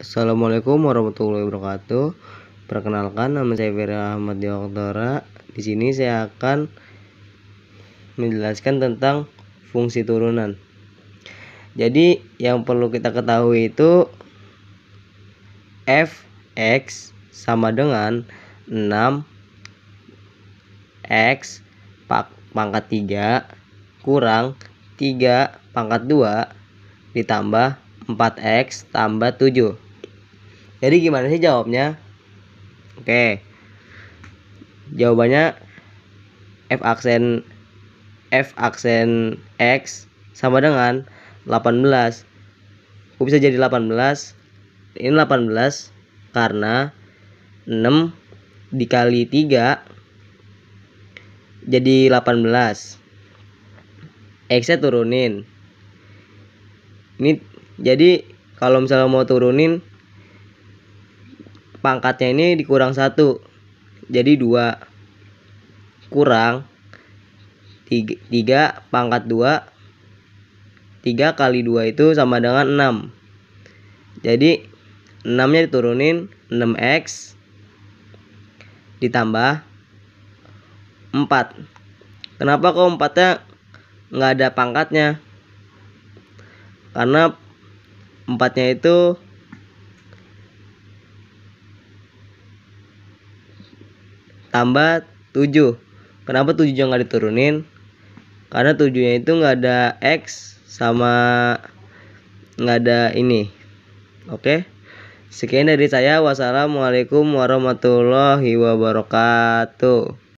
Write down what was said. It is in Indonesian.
Assalamualaikum warahmatullahi wabarakatuh. Perkenalkan nama saya Vera Ahmad Dioktora. Di sini saya akan menjelaskan tentang fungsi turunan. Jadi yang perlu kita ketahui itu fx sama dengan 6 x pangkat 3 kurang 3 pangkat 2 ditambah 4x tambah 7 jadi gimana sih jawabnya oke jawabannya f aksen f aksen x sama dengan 18 kok bisa jadi 18 ini 18 karena 6 dikali 3 jadi 18 X nya turunin ini jadi kalau misalnya mau turunin pangkatnya ini dikurang satu jadi dua kurang tiga, tiga pangkat dua tiga kali dua itu sama dengan enam jadi enamnya diturunin enam x ditambah empat. kenapa kok empatnya nggak ada pangkatnya karena empatnya itu tambah 7 kenapa 7 nya nggak diturunin karena 7 nya itu nggak ada X sama nggak ada ini oke sekian dari saya wassalamualaikum warahmatullahi wabarakatuh